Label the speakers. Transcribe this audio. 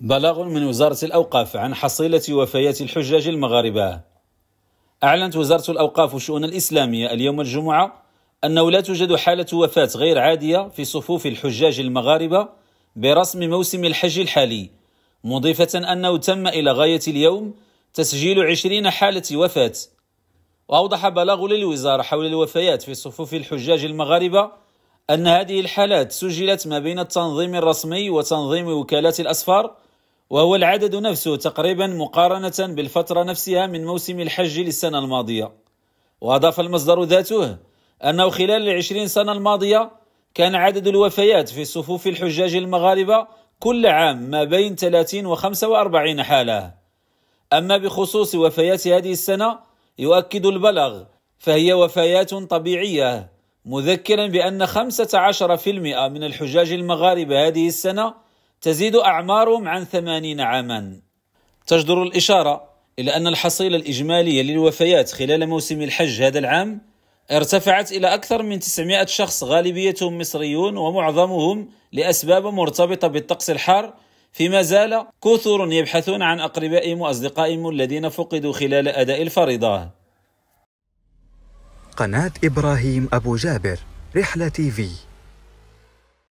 Speaker 1: بلاغ من وزارة الأوقاف عن حصيلة وفيات الحجاج المغاربة أعلنت وزارة الأوقاف والشؤون الإسلامية اليوم الجمعة أنه لا توجد حالة وفاة غير عادية في صفوف الحجاج المغاربة برسم موسم الحج الحالي مضيفة أنه تم إلى غاية اليوم تسجيل عشرين حالة وفاة وأوضح بلاغ للوزارة حول الوفيات في صفوف الحجاج المغاربة أن هذه الحالات سجلت ما بين التنظيم الرسمي وتنظيم وكالات الأسفار وهو العدد نفسه تقريبا مقارنة بالفترة نفسها من موسم الحج للسنة الماضية وأضاف المصدر ذاته أنه خلال العشرين سنة الماضية كان عدد الوفيات في صفوف الحجاج المغاربة كل عام ما بين 30 و 45 حالة أما بخصوص وفيات هذه السنة يؤكد البلغ فهي وفيات طبيعية مذكرا بأن 15% من الحجاج المغاربة هذه السنة تزيد أعمارهم عن ثمانين عاما تجدر الإشارة إلى أن الحصيلة الإجمالية للوفيات خلال موسم الحج هذا العام ارتفعت إلى أكثر من 900 شخص غالبيتهم مصريون ومعظمهم لأسباب مرتبطة بالطقس الحار فيما زال كثر يبحثون عن أقربائهم وأصدقائهم الذين فقدوا خلال أداء الفريضة قناة إبراهيم أبو جابر رحلة تي في